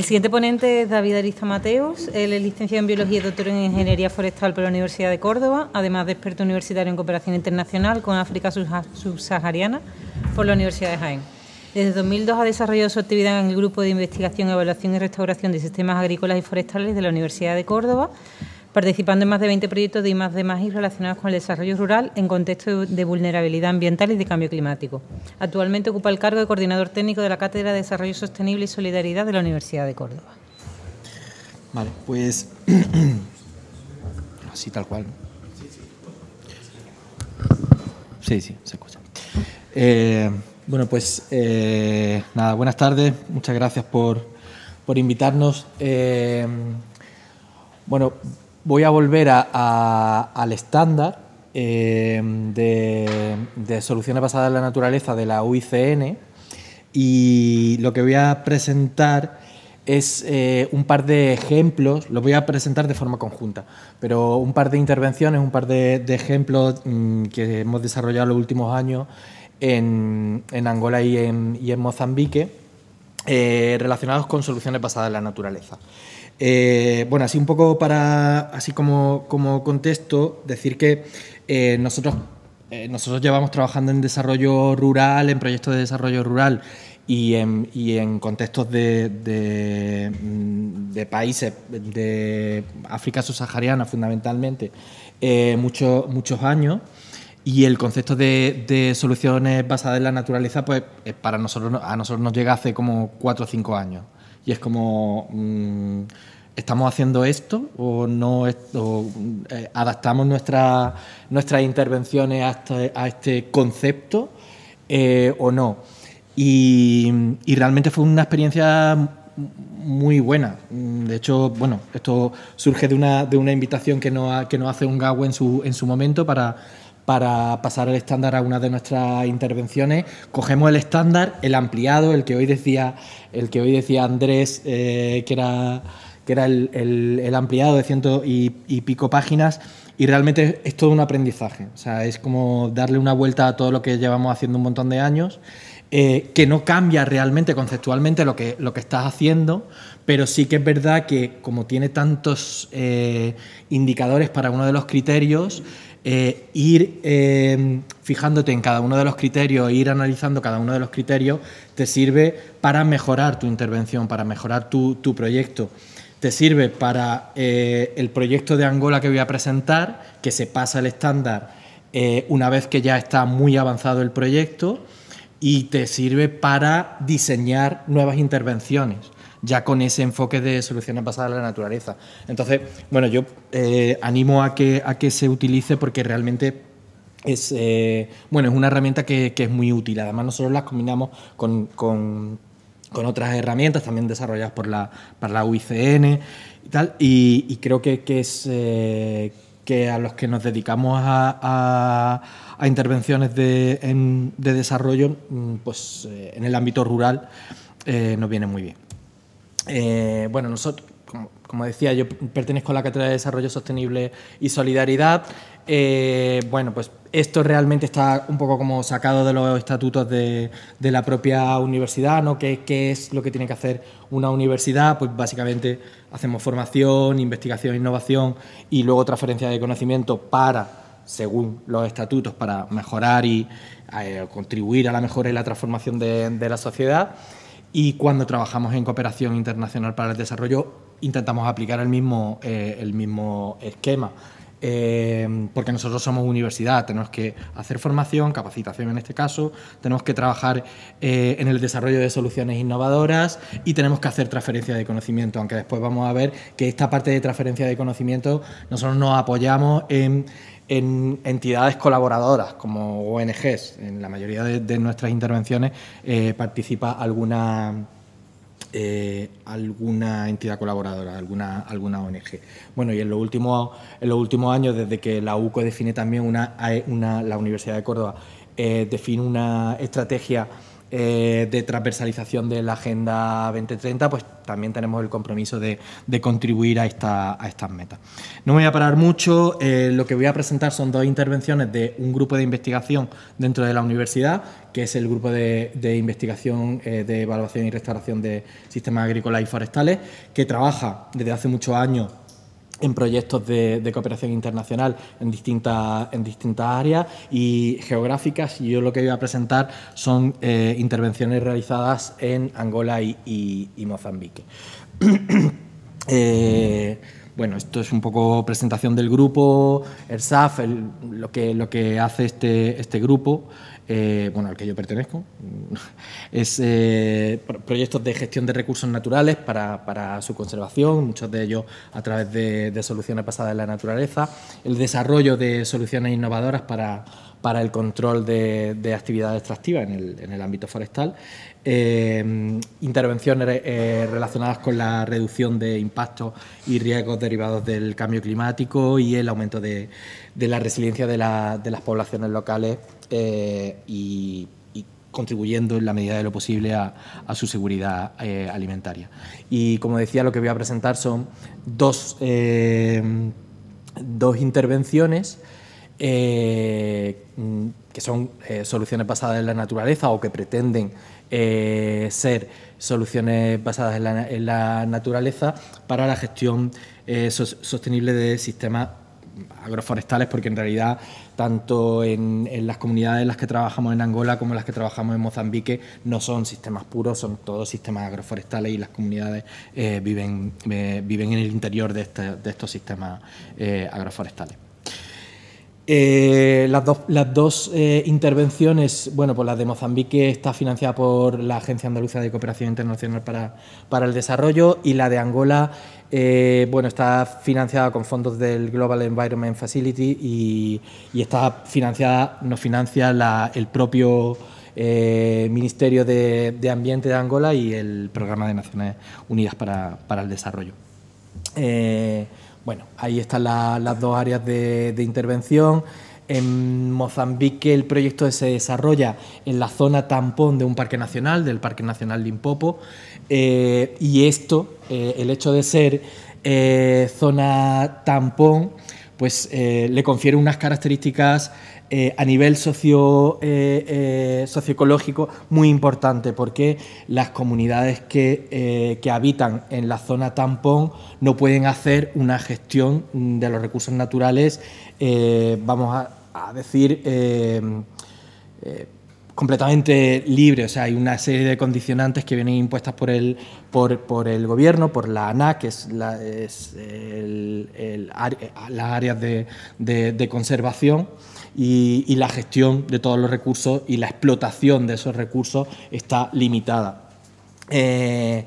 El siguiente ponente es David Arista Mateos. Él es licenciado en Biología y doctor en Ingeniería Forestal por la Universidad de Córdoba, además de experto universitario en cooperación internacional con África subsahariana por la Universidad de Jaén. Desde 2002 ha desarrollado su actividad en el Grupo de Investigación, Evaluación y Restauración de Sistemas Agrícolas y Forestales de la Universidad de Córdoba participando en más de 20 proyectos de de más relacionados con el desarrollo rural en contexto de vulnerabilidad ambiental y de cambio climático. Actualmente ocupa el cargo de coordinador técnico de la Cátedra de Desarrollo Sostenible y Solidaridad de la Universidad de Córdoba. Vale, pues así tal cual. Sí, sí, se escucha. Eh, bueno, pues eh, nada, buenas tardes, muchas gracias por, invitarnos. Eh, bueno, voy a volver al estándar eh, de, soluciones basadas en la naturaleza de la UICN y lo que voy a presentar es eh, un par de ejemplos, los voy a presentar de forma conjunta, pero un par de intervenciones, un par de, ejemplos mm, que hemos desarrollado en los últimos años en, Angola y en, Mozambique eh, relacionados con soluciones basadas en la naturaleza. Eh, bueno, así un poco para, así como, contexto, decir que eh, nosotros, eh, nosotros llevamos trabajando en desarrollo rural, en proyectos de desarrollo rural y en, contextos mm, de, países de África subsahariana fundamentalmente muchos, muchos años. Y el concepto de, soluciones basadas en la naturaleza, pues para nosotros, a nosotros nos llega hace como cuatro o cinco años. Y es como, mm, ¿estamos haciendo esto o no mm, eh, adaptamos nuestras intervenciones a este, este concepto eh, o no? Y, realmente fue una experiencia muy buena. Mm, de hecho, bueno, esto surge de una, invitación que nos, que hace un gago en su, en su momento para para pasar el estándar a una de nuestras intervenciones. Cogemos el estándar, el ampliado, el que hoy decía, el que hoy decía Andrés, eh, que era, que era el, ampliado de ciento y, pico páginas. Y realmente es todo un aprendizaje. O sea, es como darle una vuelta a todo lo que llevamos haciendo un montón de años. Eh, que no cambia realmente conceptualmente lo que, lo que estás haciendo, pero sí que es verdad que como tiene tantos eh, indicadores para uno de los criterios, eh, ir em, fijándote en cada uno de los criterios, e ir analizando cada uno de los criterios, te sirve para mejorar tu intervención, para mejorar tu, proyecto. Te sirve para eh, el proyecto de Angola que voy a presentar, que se pasa el estándar eh, una vez que ya está muy avanzado el proyecto, y te sirve para diseñar nuevas intervenciones ya con ese enfoque de soluciones basadas en la naturaleza. Entonces, bueno, yo eh, animo a que, a que se utilice porque realmente es, eh, bueno, es una herramienta que, es muy útil. Además, nosotros las combinamos con, otras herramientas también desarrolladas por la, para la UICN y tal, y, creo que, es... Eh, que a los que nos dedicamos a, intervenciones de, desarrollo, mm, pues en el ámbito rural nos viene muy bien. Eh, bueno, nosotros, como, decía, yo pertenezco a la Cátedra de Desarrollo Sostenible y Solidaridad. Eh, bueno, pues esto realmente está un poco como sacado de los estatutos de, la propia universidad, ¿no? ¿Qué, es lo que tiene que hacer una universidad? Pues básicamente hacemos formación, investigación, innovación y luego transferencia de conocimiento para, según los estatutos, para mejorar y eh, contribuir a la mejora y la transformación de la sociedad. Y cuando trabajamos en cooperación internacional para el desarrollo, intentamos aplicar el mismo, eh, el mismo esquema. Eh, porque nosotros somos universidad, tenemos que hacer formación, capacitación en este caso, tenemos que trabajar eh, en el desarrollo de soluciones innovadoras y tenemos que hacer transferencia de conocimiento, aunque después vamos a ver que esta parte de transferencia de conocimiento nosotros nos apoyamos en, entidades colaboradoras como ONGs. En la mayoría de, nuestras intervenciones eh, participa alguna eh, alguna entidad colaboradora, alguna, alguna ONG. Bueno, y en los, últimos, en los últimos años, desde que la UCO define también una, la Universidad de Córdoba, eh, define una estrategia eh, de transversalización de la Agenda 2030, pues también tenemos el compromiso de, contribuir a, esta, estas metas. No me voy a parar mucho, eh, lo que voy a presentar son dos intervenciones de un grupo de investigación dentro de la universidad, que es el grupo de, investigación eh, de evaluación y restauración de sistemas agrícolas y forestales, que trabaja desde hace muchos años en proyectos de, cooperación internacional en distintas, en distintas áreas y geográficas. Y yo lo que voy a presentar son eh, intervenciones realizadas en Angola y, Mozambique. Eh, bueno, esto es un poco presentación del grupo, el, lo, que, lo que hace este, este grupo. Eh, bueno, al que yo pertenezco, es eh, proyectos de gestión de recursos naturales para, su conservación, muchos de ellos a través de, de soluciones basadas en la naturaleza, el desarrollo de soluciones innovadoras para para el control de, de actividades extractivas en el, ámbito forestal, eh, intervenciones eh, relacionadas con la reducción de impactos y riesgos derivados del cambio climático y el aumento de, la resiliencia de, las poblaciones locales eh, y contribuyendo en la medida de lo posible a, su seguridad alimentaria. Y como decía, lo que voy a presentar son dos, dos intervenciones eh, mm, que son eh, soluciones basadas en la naturaleza o que pretenden eh, ser soluciones basadas en la, naturaleza para la gestión sostenible de sistemas agroforestales, porque en realidad tanto en, las comunidades en las que trabajamos en Angola como en las que trabajamos en Mozambique no son sistemas puros, son todos sistemas agroforestales y las comunidades viven, viven en el interior de, este, estos sistemas agroforestales. Eh, las dos, las dos eh, intervenciones, bueno, pues la de Mozambique está financiada por la Agencia Andaluza de Cooperación Internacional para, el Desarrollo y la de Angola, eh, bueno, está financiada con fondos del Global Environment Facility y, está financiada, nos financia el propio Ministerio de, Ambiente de Angola y el Programa de Naciones Unidas para, para el Desarrollo. Bueno, ahí están las dos áreas de, intervención. En Mozambique el proyecto se desarrolla en la zona tampón de un parque nacional, del Parque Nacional Limpopo, eh, y esto, eh, el hecho de ser eh, zona tampón, pues le confiere unas características eh, a nivel eh, eh, socioecológico muy importante porque las comunidades que, habitan en la zona tampón no pueden hacer una gestión de los recursos naturales, vamos a, decir, completamente libre, o sea, hay una serie de condicionantes que vienen impuestas por el, gobierno, por la ANA, que es, la, las áreas de conservación y, la gestión de todos los recursos y la explotación de esos recursos está limitada. Eh,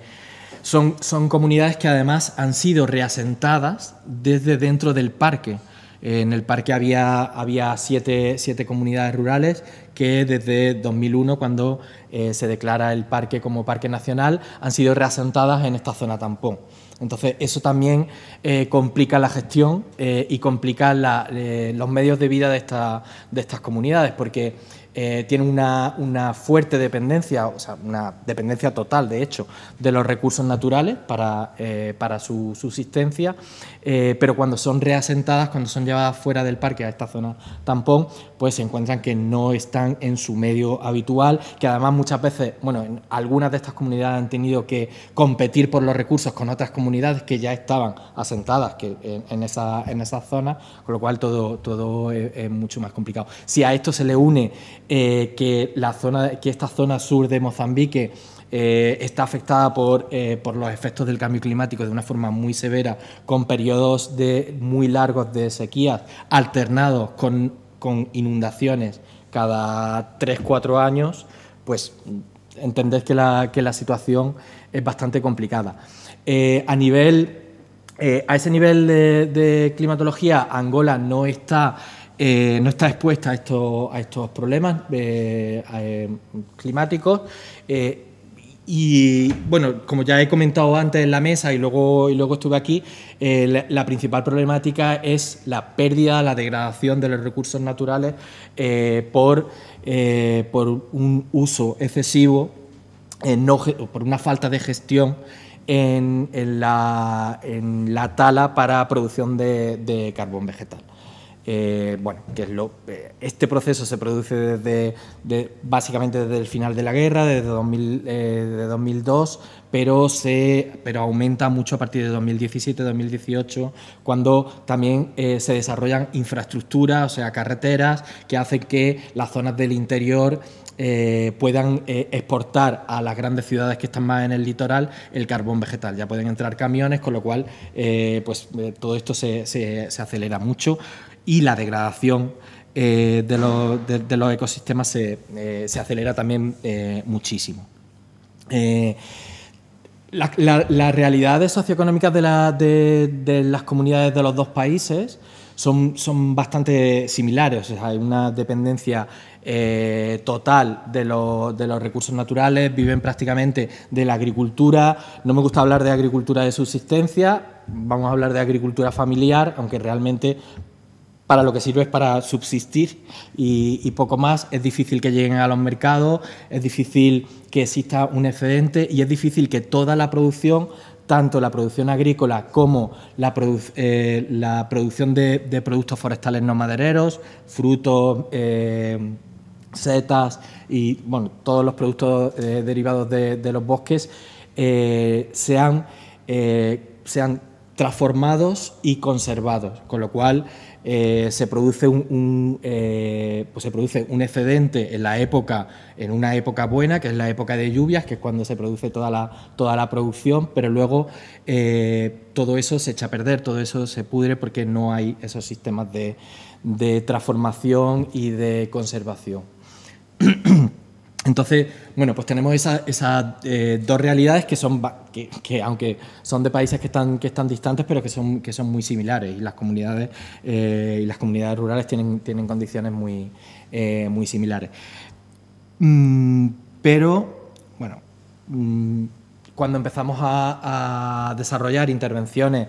son, comunidades que además han sido reasentadas desde dentro del parque. en el parque había, había siete, comunidades rurales que desde 2001, cuando eh, se declara el parque como parque nacional, han sido reasentadas en esta zona tampón. Entonces, eso también eh, complica la gestión eh, y complica eh, los medios de vida de, de estas comunidades, porque eh, tiene una, fuerte dependencia, o sea, una dependencia total, de hecho, de los recursos naturales para, eh, para su subsistencia, eh, pero cuando son reasentadas, cuando son llevadas fuera del parque a esta zona tampón, pues se encuentran que no están en su medio habitual, que además muchas veces, bueno, en algunas de estas comunidades han tenido que competir por los recursos con otras comunidades que ya estaban asentadas que en, esa, en esa zona con lo cual todo, todo es mucho más complicado. Si a esto se le une eh, que, la zona, que esta zona sur de Mozambique eh, está afectada eh, por, los efectos del cambio climático de una forma muy severa, con periodos de, muy largos de sequías alternados con, inundaciones cada 3-4 años, pues entendéis que la, situación es bastante complicada. a nivel a ese nivel de, climatología, Angola no está eh, no está expuesta a estos, problemas eh, eh, climáticos. y bueno, como ya he comentado antes en la mesa y luego, y luego estuve aquí, la, principal problemática es la pérdida, la degradación de los recursos naturales por, un uso excesivo, por una falta de gestión en, la, tala para producción de carbón vegetal. Eh, bueno, que es lo, eh, este proceso se produce desde, básicamente desde el final de la guerra, desde 2002, eh, pero, se, pero aumenta mucho a partir de 2017-2018, cuando también se desarrollan infraestructuras, o sea, carreteras, que hacen que las zonas del interior puedan exportar a las grandes ciudades que están más en el litoral el carbón vegetal. Ya pueden entrar camiones, con lo cual pues, todo esto se acelera mucho y la degradación eh, de, los, ecosistemas se, eh, acelera también eh, muchísimo. las realidades socioeconómicas de, las comunidades de los dos países son, son bastante similares. hay una dependencia total de, de, los recursos naturales, viven prácticamente de la agricultura. No me gusta hablar de agricultura de subsistencia, vamos a hablar de agricultura familiar, aunque realmente para lo que sirve es para subsistir y, poco más. Es difícil que lleguen a los mercados, es difícil que exista un excedente y es difícil que toda la producción tanto la producción agrícola como la, eh, producción de, productos forestales no madereros, frutos, eh, setas y bueno, todos los productos eh, derivados de, de, los bosques sean, sean transformados y conservados, con lo cual eh, se, produce un, eh, pues se produce un excedente en la época, en una época buena, que es la época de lluvias, que es cuando se produce toda la, toda la producción, pero luego eh, todo eso se echa a perder, todo eso se pudre porque no hay esos sistemas de, de transformación y de conservación. Entonces, bueno, pues tenemos esas eh, dos realidades que son, que, aunque son de países que están, que están distantes, pero que son, que son muy similares y las comunidades, eh, y las comunidades rurales tienen, tienen condiciones muy, eh, muy similares. Mm, pero, bueno, mm, cuando empezamos a desarrollar intervenciones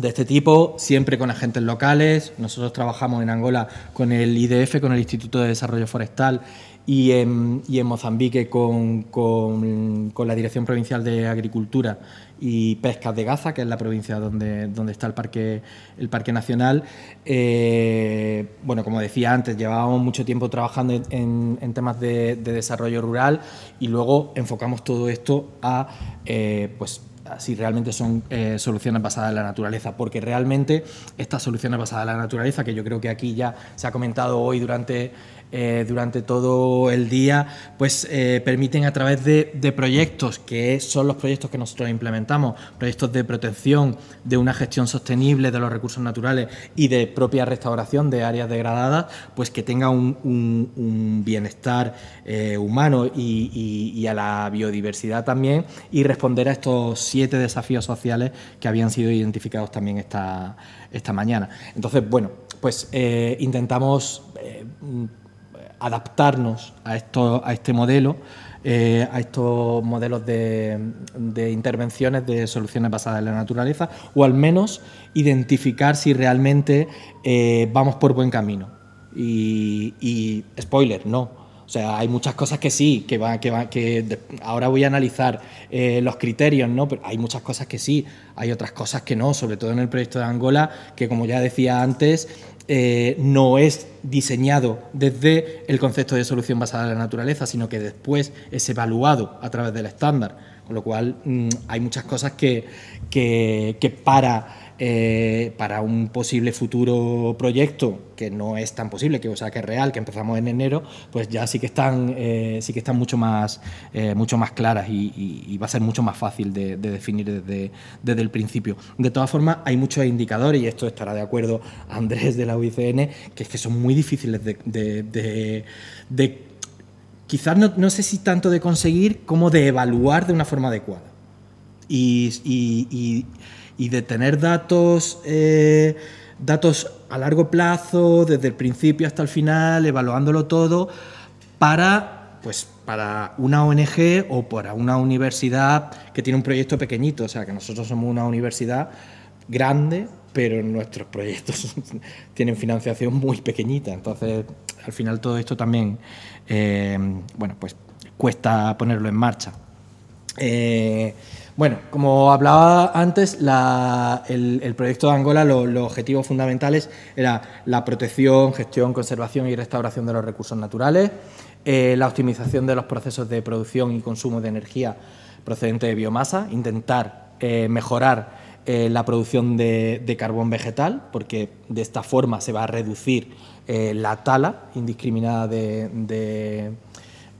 de este tipo, siempre con agentes locales. Nosotros trabajamos en Angola con el IDF, con el Instituto de Desarrollo Forestal, y en, Mozambique con, la Dirección Provincial de Agricultura y Pescas de Gaza, que es la provincia donde, donde está el Parque, el parque Nacional. Eh, bueno, como decía antes, llevábamos mucho tiempo trabajando en, temas de, desarrollo rural y luego enfocamos todo esto a eh, pues, si realmente son eh, soluciones basadas en la naturaleza, porque realmente estas soluciones basadas en la naturaleza, que yo creo que aquí ya se ha comentado hoy durante eh, durante todo el día, pues eh, permiten a través de, proyectos, que son los proyectos que nosotros implementamos, proyectos de protección, de una gestión sostenible de los recursos naturales y de propia restauración de áreas degradadas, pues que tenga un, bienestar eh, humano y, a la biodiversidad también, y responder a estos siete desafíos sociales que habían sido identificados también esta, esta mañana. Entonces, bueno, pues intentamos adaptarnos a, esto, a este modelo, eh, a estos modelos de, intervenciones de soluciones basadas en la naturaleza, o al menos identificar si realmente eh, vamos por buen camino. Y, spoiler, no. O sea, hay muchas cosas que sí, que, va, que, que ahora voy a analizar eh, los criterios, ¿no? Pero hay muchas cosas que sí, hay otras cosas que no, sobre todo en el proyecto de Angola, que como ya decía antes, eh, no es diseñado desde el concepto de solución basada en la naturaleza, sino que después es evaluado a través del estándar. Con lo cual mm, hay muchas cosas que para eh, para un posible futuro proyecto que no es tan posible, que o sea que es real, que empezamos en enero, pues ya sí que están, eh, sí que están mucho más, eh, mucho más claras y, va a ser mucho más fácil de, definir desde, el principio. De todas formas, hay muchos indicadores y esto estará de acuerdo Andrés de la UICN, que es que son muy difíciles de, quizás no, sé si tanto de conseguir como de evaluar de una forma adecuada. y y de tener datos, eh, datos a largo plazo, desde el principio hasta el final, evaluándolo todo, para, pues, para una ONG o para una universidad que tiene un proyecto pequeñito. O sea, que nosotros somos una universidad grande, pero nuestros proyectos tienen financiación muy pequeñita. Entonces, al final todo esto también, eh, bueno, pues cuesta ponerlo en marcha. Eh, bueno, como hablaba antes, el, proyecto de Angola, los objetivos fundamentales eran la protección, gestión, conservación y restauración de los recursos naturales, eh, la optimización de los procesos de producción y consumo de energía procedente de biomasa, intentar eh, mejorar eh, la producción de, carbón vegetal, porque de esta forma se va a reducir la tala indiscriminada de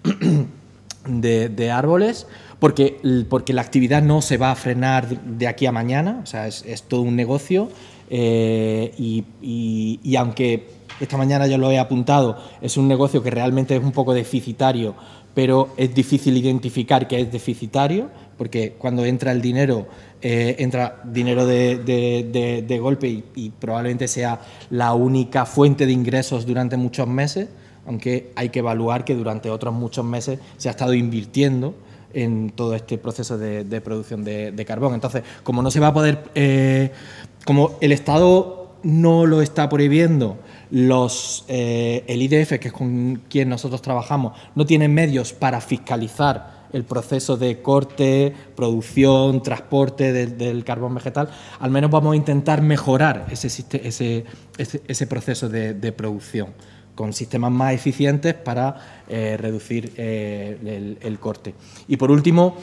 de, árboles, porque, porque la actividad no se va a frenar de aquí a mañana, o sea, es, todo un negocio eh, y, aunque esta mañana ya lo he apuntado, es un negocio que realmente es un poco deficitario, pero es difícil identificar que es deficitario, porque cuando entra el dinero, eh, entra dinero de, golpe y, probablemente sea la única fuente de ingresos durante muchos meses, aunque hay que evaluar que durante otros muchos meses se ha estado invirtiendo en todo este proceso de, producción de, carbón. Entonces, como no se va a poder, eh, como el Estado no lo está prohibiendo, los, eh, el IDF, que es con quien nosotros trabajamos, no tiene medios para fiscalizar el proceso de corte, producción, transporte del, carbón vegetal, al menos vamos a intentar mejorar ese, proceso de producción con sistemas más eficientes para eh, reducir eh, el, corte. Y por último,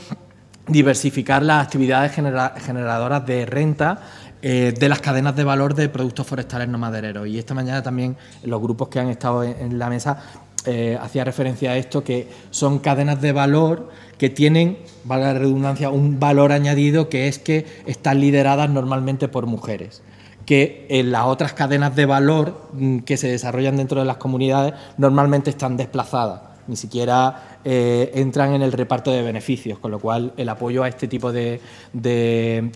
diversificar las actividades generadoras de renta eh, de las cadenas de valor de productos forestales no madereros. Y esta mañana también los grupos que han estado en, la mesa eh, hacía referencia a esto, que son cadenas de valor que tienen, valga la redundancia, un valor añadido que es que están lideradas normalmente por mujeres que en las otras cadenas de valor mm, que se desarrollan dentro de las comunidades normalmente están desplazadas, ni siquiera eh, entran en el reparto de beneficios, con lo cual el apoyo a este tipo de,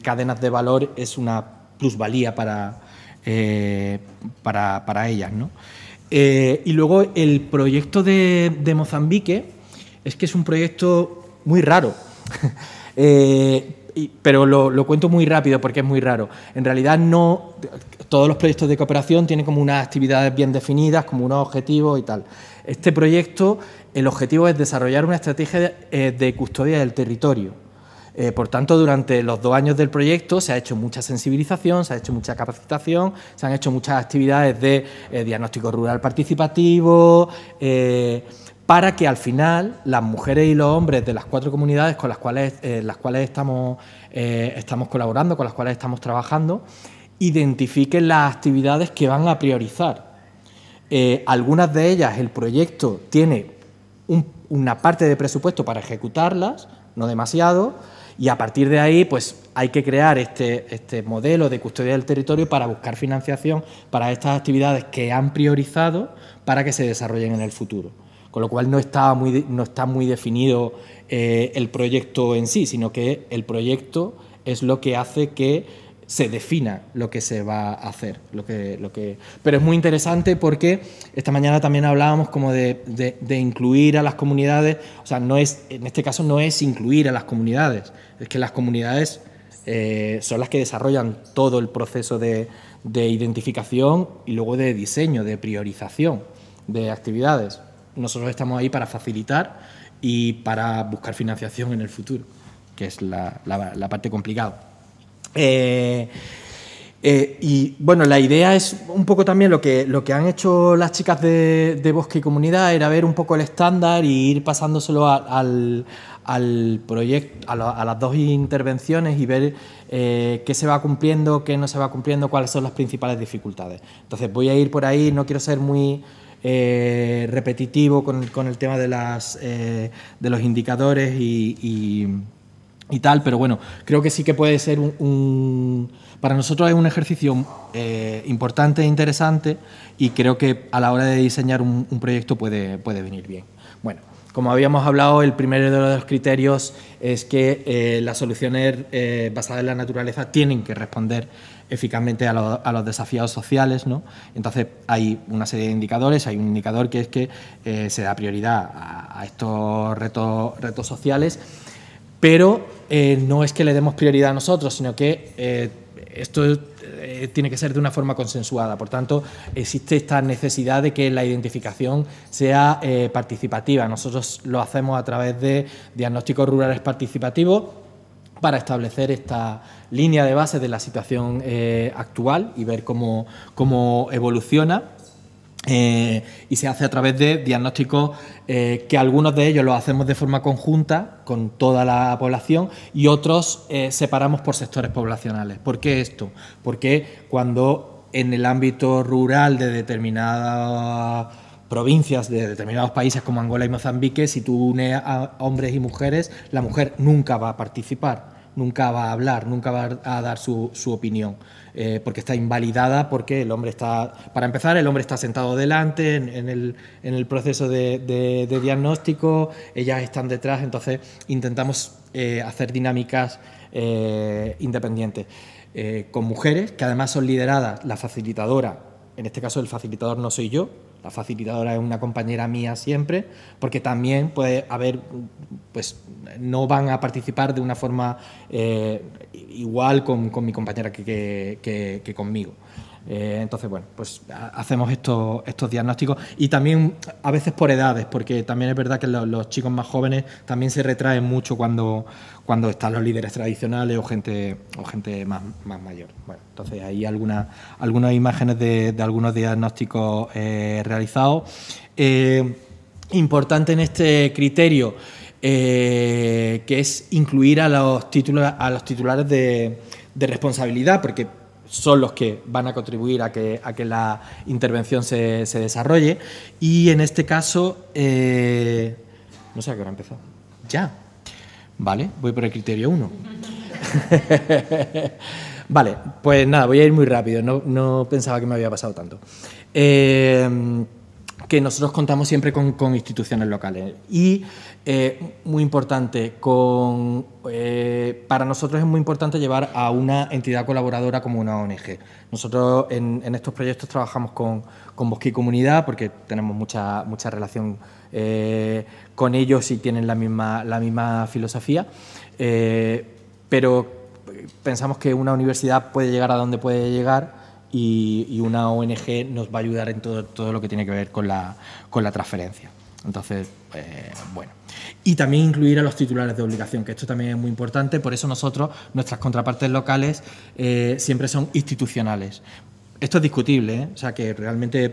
cadenas de valor es una plusvalía para, eh, para, ellas. Eh, y luego el proyecto de, Mozambique es que es un proyecto muy raro. pero lo, cuento muy rápido porque es muy raro. En realidad no, todos los proyectos de cooperación tienen como unas actividades bien definidas, como unos objetivos y tal. Este proyecto, el objetivo es desarrollar una estrategia de, eh, custodia del territorio. Eh, por tanto, durante los dos años del proyecto se ha hecho mucha sensibilización, se ha hecho mucha capacitación, se han hecho muchas actividades de eh, diagnóstico rural participativo para que al final las mujeres y los hombres de las cuatro comunidades con las cuales, eh, las cuales eh, estamos, colaborando, con las cuales estamos trabajando, identifiquen las actividades que van a priorizar. Eh, algunas de ellas el proyecto tiene una parte de presupuesto para ejecutarlas, no demasiado, y a partir de ahí pues hay que crear este, este modelo de custodia del territorio para buscar financiación para estas actividades que han priorizado para que se desarrollen en el futuro con lo cual no está muy, no está muy definido eh, el proyecto en sí, sino que el proyecto es lo que hace que se defina lo que se va a hacer. Lo que, lo que... Pero es muy interesante porque esta mañana también hablábamos como de, incluir a las comunidades, o sea, no es, en este caso no es incluir a las comunidades, es que las comunidades eh, son las que desarrollan todo el proceso de, de identificación y luego de diseño, de priorización de actividades nosotros estamos ahí para facilitar y para buscar financiación en el futuro, que es la, parte complicada. Eh, eh, y bueno, la idea es un poco también lo que, lo que han hecho las chicas de, Bosque y Comunidad, era ver un poco el estándar y ir pasándoselo a, al, proyecto, a, las dos intervenciones y ver eh, qué se va cumpliendo, qué no se va cumpliendo, cuáles son las principales dificultades. Entonces voy a ir por ahí, no quiero ser muy, eh, repetitivo con, el tema de, eh, los indicadores y, tal, pero bueno, creo que sí que puede ser un... para nosotros es un ejercicio eh, importante e interesante y creo que a la hora de diseñar un, proyecto puede, venir bien. Bueno, como habíamos hablado, el primero de los criterios es que las soluciones basadas en la naturaleza tienen que responder eficazmente a, los desafíos sociales. ¿no? Entonces hay una serie de indicadores, hay un indicador que es que eh, se da prioridad a, estos retos, sociales, pero eh, no es que le demos prioridad a nosotros, sino que eh, esto tiene que ser de una forma consensuada. Por tanto, existe esta necesidad de que la identificación sea participativa. Nosotros lo hacemos a través de diagnósticos rurales participativos para establecer esta línea de base de la situación eh, actual y ver cómo, evoluciona. Eh, y se hace a través de diagnósticos eh, que algunos de ellos los hacemos de forma conjunta con toda la población y otros separamos por sectores poblacionales. ¿Por qué esto? Porque cuando en el ámbito rural de determinadas provincias de determinados países como Angola y Mozambique, si tú unes a hombres y mujeres, la mujer nunca va a participar nunca va a hablar, nunca va a dar su, opinión, eh, porque está invalidada, porque el hombre está, para empezar, el hombre está sentado delante en, el, proceso de, diagnóstico, ellas están detrás, entonces intentamos eh, hacer dinámicas eh, independientes con mujeres, que además son lideradas, la facilitadora, en este caso el facilitador no soy yo, la facilitadora es una compañera mía siempre, porque también puede haber, pues no van a participar de una forma eh, igual con, mi compañera que, que conmigo. Eh, entonces, bueno, pues hacemos estos, estos diagnósticos y también a veces por edades, porque también es verdad que los, chicos más jóvenes también se retraen mucho cuando, cuando están los líderes tradicionales o gente, o gente más, mayor. Bueno, entonces hay algunas, algunas imágenes de, algunos diagnósticos eh, realizados. Eh, importante en este criterio, que es incluir a los, a los titulares de, de responsabilidad, porque son los que van a contribuir a que, a que la intervención se, desarrolle. Y en este caso, eh, no sé a qué hora empezó. Ya. Vale, voy por el criterio 1. vale, pues nada, voy a ir muy rápido. No, no pensaba que me había pasado tanto. Eh, que nosotros contamos siempre con, instituciones locales. Y, eh, muy importante, con, eh, para nosotros es muy importante llevar a una entidad colaboradora como una ONG. Nosotros en, estos proyectos trabajamos con, con y Comunidad porque tenemos mucha, mucha relación eh, con ellos y tienen la misma, la misma filosofía, eh, pero pensamos que una universidad puede llegar a donde puede llegar y, una ONG nos va a ayudar en todo, todo lo que tiene que ver con la, con la transferencia. Entonces, eh, bueno. Y también incluir a los titulares de obligación, que esto también es muy importante. Por eso nosotros, nuestras contrapartes locales eh, siempre son institucionales. Esto es discutible, ¿eh? o sea que realmente...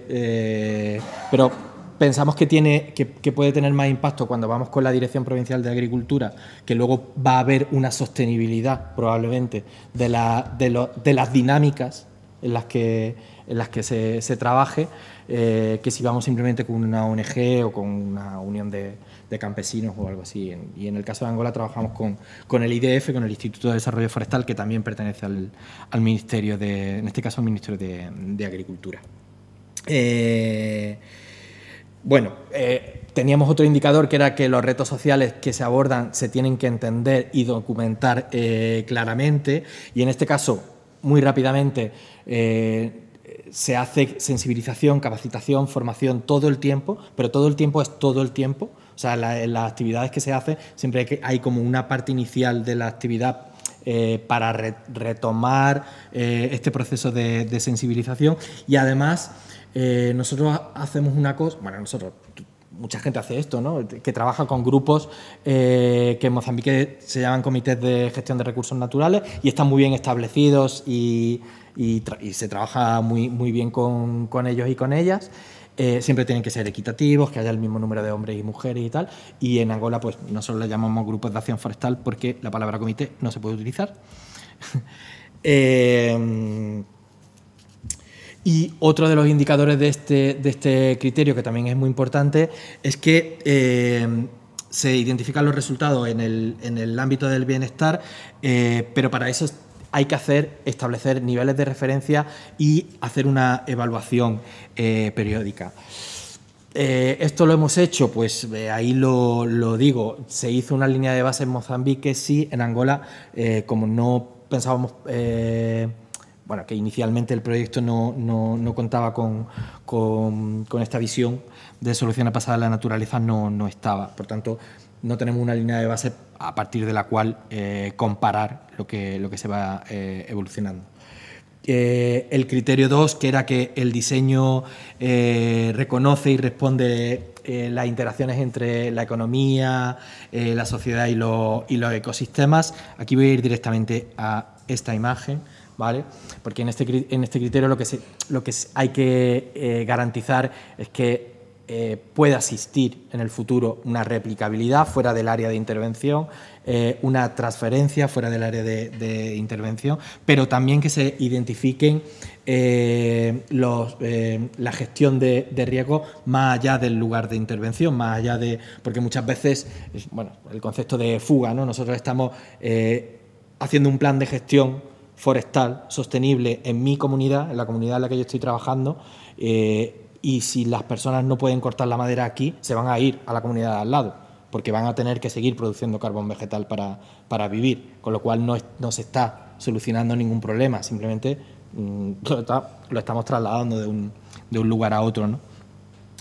pero pensamos que, tiene, que, puede tener más impacto cuando vamos con la Dirección Provincial de Agricultura, que luego va a haber una sostenibilidad probablemente de, de, de las dinámicas en las que, las que se, trabaje, eh, que si vamos simplemente con una ONG o con una unión de, campesinos o algo así. y en el caso de Angola trabajamos con, el IDF, con el Instituto de Desarrollo Forestal, que también pertenece al, Ministerio de, en este caso al Ministerio de, Agricultura. Eh, bueno, eh, teníamos otro indicador que era que los retos sociales que se abordan se tienen que entender y documentar claramente, y en este caso muy rápidamente. Eh, se hace sensibilización, capacitación, formación todo el tiempo, pero todo el tiempo es todo el tiempo. O sea, en las actividades que se hacen siempre hay, que, hay como una parte inicial de la actividad eh, para retomar eh, este proceso de, sensibilización y además nosotros hacemos una cosa, bueno, nosotros, mucha gente hace esto, ¿no? que trabaja con grupos eh, que en Mozambique se llaman comités de gestión de recursos naturales y están muy bien establecidos y, se trabaja muy, bien con, ellos y con ellas. Eh, siempre tienen que ser equitativos, que haya el mismo número de hombres y mujeres y tal. Y en Angola, pues nosotros le llamamos grupos de acción forestal porque la palabra comité no se puede utilizar. Eh, y otro de los indicadores de este, de este criterio, que también es muy importante, es que eh, se identifican los resultados en el, ámbito del bienestar, eh, pero para eso hay que hacer, establecer niveles de referencia y hacer una evaluación eh, periódica. esto lo hemos hecho, pues ahí lo, lo, digo, se hizo una línea de base en Mozambique, sí, en Angola, como no pensábamos bueno, que inicialmente el proyecto no, contaba con, esta visión de solución a pasada la naturaleza, no, estaba. Por tanto, no tenemos una línea de base a partir de la cual eh, comparar lo que, se va eh, evolucionando. Eh, el criterio 2, que era que el diseño reconoce y responde las interacciones entre la economía, la sociedad y, y los ecosistemas. Aquí voy a ir directamente a esta imagen porque este en este, criterio lo que, hay que eh, garantizar es que eh, pueda existir en el futuro una replicabilidad fuera del área de intervención, eh, una transferencia fuera del área de, intervención, pero también que se identifiquen la gestión de, riesgo más allá del lugar de intervención, más allá de. porque muchas veces, bueno, el concepto de fuga, ¿no? Nosotros estamos haciendo un plan de gestión forestal sostenible en mi comunidad, en la comunidad en la que yo estoy trabajando, eh, y si las personas no pueden cortar la madera aquí, se van a ir a la comunidad de al lado, porque van a tener que seguir produciendo carbón vegetal para, para vivir, con lo cual no, se está solucionando ningún problema, simplemente mm, lo, estamos trasladando de un, de un lugar a otro. ¿no?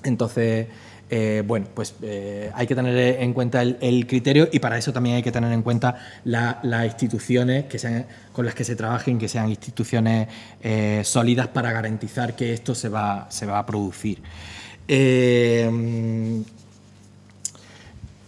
Entonces, eh, bueno, pues eh, hay que tener en cuenta el, criterio y para eso también hay que tener en cuenta las instituciones con las que se trabajen, que sean instituciones eh, sólidas para garantizar que esto se va, a producir.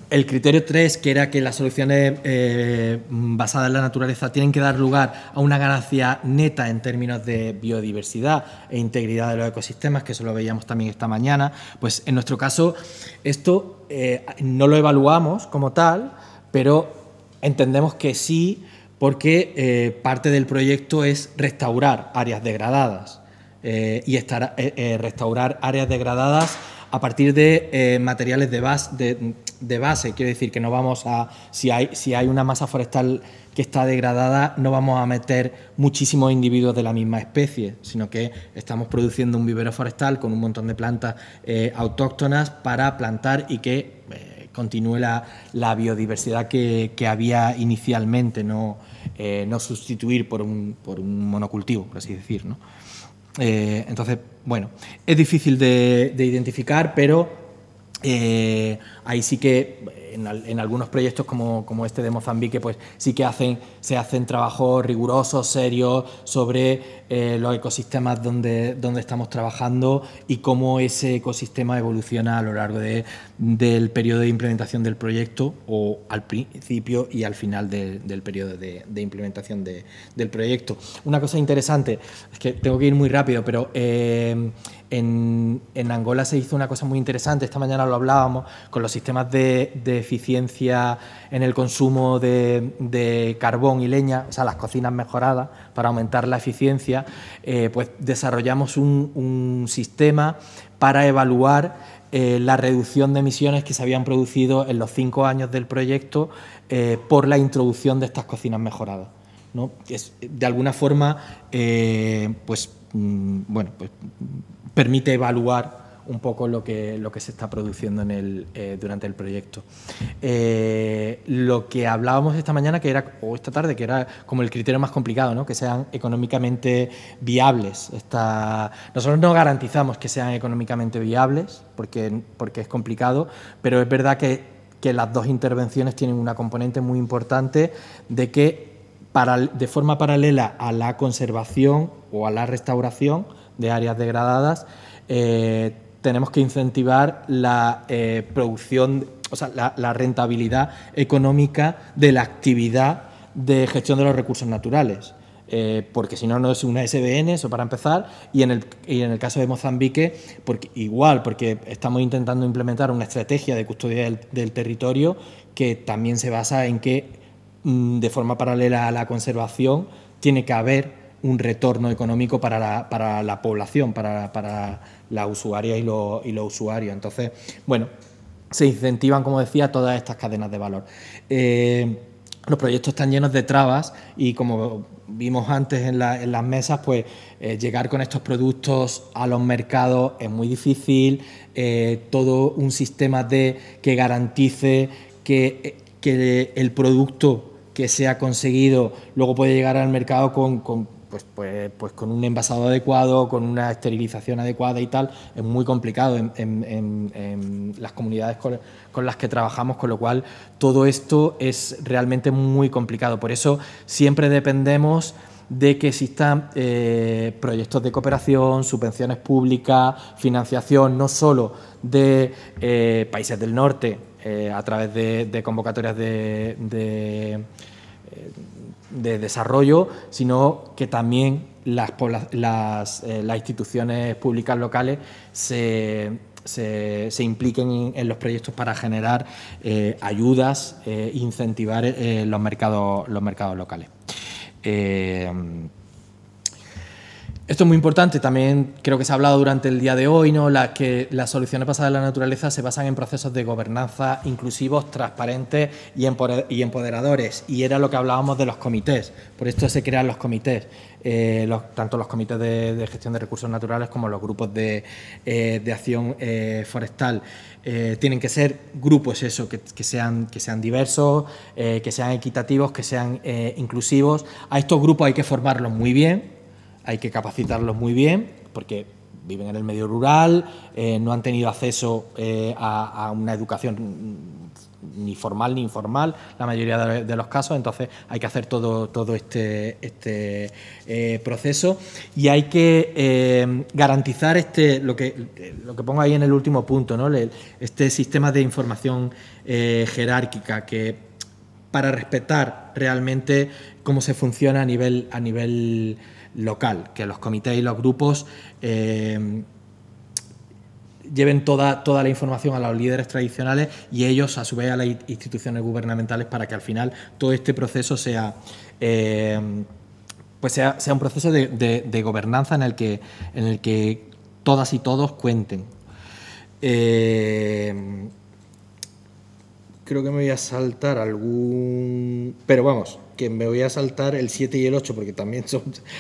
El criterio 3, que era que las soluciones eh, basadas en la naturaleza tienen que dar lugar a una ganancia neta en términos de biodiversidad e integridad de los ecosistemas, que eso lo veíamos también esta mañana, pues en nuestro caso esto eh, no lo evaluamos como tal, pero entendemos que sí, porque eh, parte del proyecto es restaurar áreas degradadas y estar, restaurar áreas degradadas a partir de materiales de base. De, de base. Quiero decir que no vamos a, si hay, si hay una masa forestal que está degradada, no vamos a meter muchísimos individuos de la misma especie, sino que estamos produciendo un vivero forestal con un montón de plantas eh, autóctonas para plantar y que eh, continúe la, la biodiversidad que, había inicialmente, no, eh, no sustituir por un, por un, monocultivo, por así decir. ¿no? entonces, bueno, es difícil de identificar, pero eh, ahí sí que en, algunos proyectos como, como, este de Mozambique, pues sí que se hacen trabajos rigurosos, serios, sobre eh, los ecosistemas donde, donde estamos trabajando y cómo ese ecosistema evoluciona a lo largo del periodo de implementación del proyecto o al principio y al final del periodo de, implementación del proyecto. Una cosa interesante, es que tengo que ir muy rápido, pero... Eh, en, Angola se hizo una cosa muy interesante, esta mañana lo hablábamos, con los sistemas de, eficiencia en el consumo de, carbón y leña, o sea, las cocinas mejoradas para aumentar la eficiencia, eh, pues desarrollamos un, sistema para evaluar eh, la reducción de emisiones que se habían producido en los cinco años del proyecto eh, por la introducción de estas cocinas mejoradas. Es, de alguna forma, pues, mm, bueno, pues permite evaluar un poco lo que, lo que se está produciendo en el, eh, durante el proyecto. Eh, lo que hablábamos esta mañana, que era, o esta tarde, que era como el criterio más complicado, ¿no? que sean económicamente viables. Nosotros no garantizamos que sean económicamente viables, porque, porque es complicado, pero es verdad que, las dos intervenciones tienen una componente muy importante de que para, de forma paralela a la conservación o a la restauración, de áreas degradadas, eh, tenemos que incentivar la eh, producción, o sea, la, rentabilidad económica de la actividad de gestión de los recursos naturales. Eh, porque si no, no es una SBN, eso para empezar, y en el, en el caso de Mozambique, igual, porque estamos intentando implementar una estrategia de custodia del territorio que también se basa en que, mm, de forma paralela a la conservación, tiene que haber un retorno económico para la, población, para, para, la usuaria y, los usuarios. Entonces, bueno, se incentivan, como decía, todas estas cadenas de valor. Eh, los proyectos están llenos de trabas y como vimos antes en, las mesas, pues eh, llegar con estos productos a los mercados es muy difícil, eh, todo un sistema de, que garantice que, el producto que se ha conseguido luego puede llegar al mercado con pues, pues, pues, con un envasado adecuado, con una esterilización adecuada y tal, es muy complicado en, las comunidades con, las que trabajamos, con lo cual todo esto es realmente muy complicado. Por eso siempre dependemos de que existan eh, proyectos de cooperación, subvenciones públicas, financiación, no solo de eh, países del norte eh, a través de, convocatorias de de desarrollo, sino que también las, eh, las, instituciones públicas locales se, impliquen en, los proyectos para generar eh, ayudas, e incentivar los, mercados, los mercados locales. Esto es muy importante, también creo que se ha hablado durante el día de hoy, ¿no? La, que las soluciones basadas en la naturaleza se basan en procesos de gobernanza inclusivos, transparentes y empoderadores. Y era lo que hablábamos de los comités. Por esto se crean los comités, eh, tanto los comités de, gestión de recursos naturales como los grupos de, eh, acción eh, forestal. tienen que ser grupos eso, que, sean, que sean diversos, que sean equitativos, que sean inclusivos. A estos grupos hay que formarlos muy bien hay que capacitarlos muy bien, porque viven en el medio rural, eh, no han tenido acceso eh, a, una educación mm, ni formal ni informal, la mayoría de, los casos, entonces hay que hacer todo, todo este, este eh, proceso y hay que garantizar este, lo, que, lo que pongo ahí en el último punto, ¿no? este sistema de información jerárquica que para respetar realmente cómo se funciona a nivel, a nivel local, que los comités y los grupos eh, lleven toda, toda la información a los líderes tradicionales y ellos a su vez a las instituciones gubernamentales para que al final todo este proceso sea... Eh, pues sea, un proceso de, gobernanza en el, que, en el que todas y todos cuenten. Eh, creo que me voy a saltar algún... Pero vamos, que me voy a saltar el 7 y el 8 porque también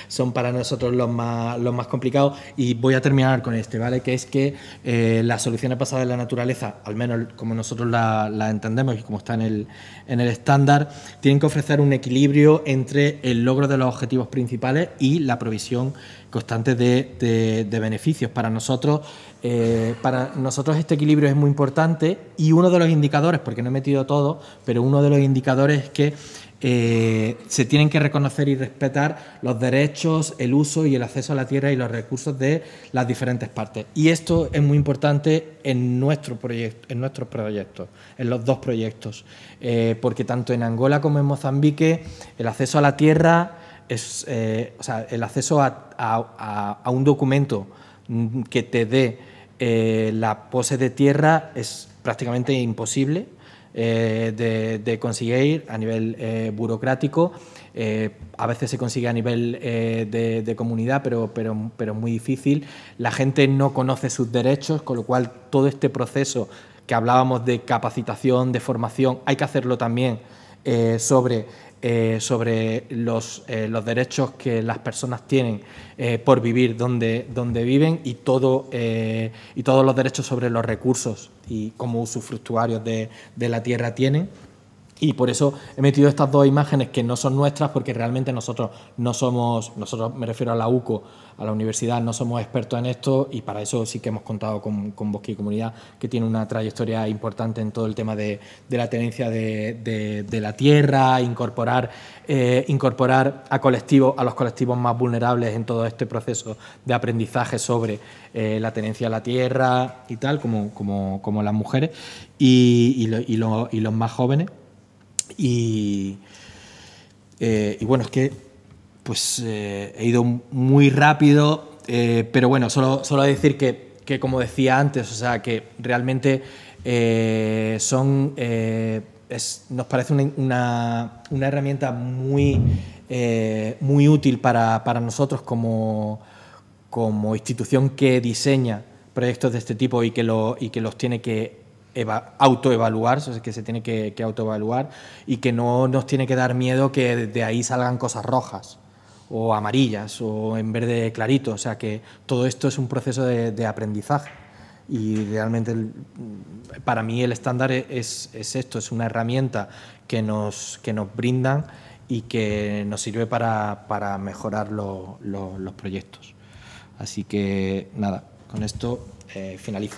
son, para nosotros los más, los más complicados y voy a terminar con este, ¿vale? Que es que eh, las soluciones basadas en la naturaleza, al menos como nosotros la, entendemos y como está en el, en el estándar, tienen que ofrecer un equilibrio entre el logro de los objetivos principales y la provisión constante de, beneficios. Para nosotros, eh, para nosotros este equilibrio es muy importante y uno de los indicadores, porque no he metido todo, pero uno de los indicadores es que eh, se tienen que reconocer y respetar los derechos, el uso y el acceso a la tierra y los recursos de las diferentes partes. Y esto es muy importante en, nuestro proyecto, en nuestros proyectos, en los dos proyectos, eh, porque tanto en Angola como en Mozambique el acceso a la tierra es, eh, o sea, el acceso a, un documento que te dé eh, la pose de tierra es prácticamente imposible eh, de, conseguir a nivel burocrático. a veces se consigue a nivel de, comunidad, pero, pero, pero muy difícil. La gente no conoce sus derechos, con lo cual todo este proceso que hablábamos de capacitación, de formación, hay que hacerlo también sobre eh, sobre los, eh, los, derechos que las personas tienen eh, por vivir donde, viven y, todos los derechos sobre los recursos y como usufructuarios de, de la tierra tienen. Y por eso he metido estas dos imágenes que no son nuestras, porque realmente nosotros no somos, nosotros me refiero a la UCO, a la universidad, no somos expertos en esto y para eso sí que hemos contado con, con Bosque y Comunidad, que tiene una trayectoria importante en todo el tema de, la tenencia de, la tierra, incorporar, eh, incorporar a a los colectivos más vulnerables en todo este proceso de aprendizaje sobre eh, la tenencia de la tierra y tal, como, como, las mujeres y los más jóvenes. Eh, y, bueno, es que pues eh, he ido muy rápido, eh, pero bueno, solo, solo decir que, como decía antes, o sea, que realmente son, nos parece una, herramienta muy, muy útil para, para nosotros como, como institución que diseña proyectos de este tipo y que, lo, y que los tiene que autoevaluar, que se tiene que, autoevaluar y que no nos tiene que dar miedo que de ahí salgan cosas rojas o amarillas o en verde clarito, o sea que todo esto es un proceso de, aprendizaje y realmente para mí el estándar e-, es, esto, es una herramienta que nos, que nos brindan y que nos sirve para, mejorar los proyectos. Así que nada, con esto eh, finalizo.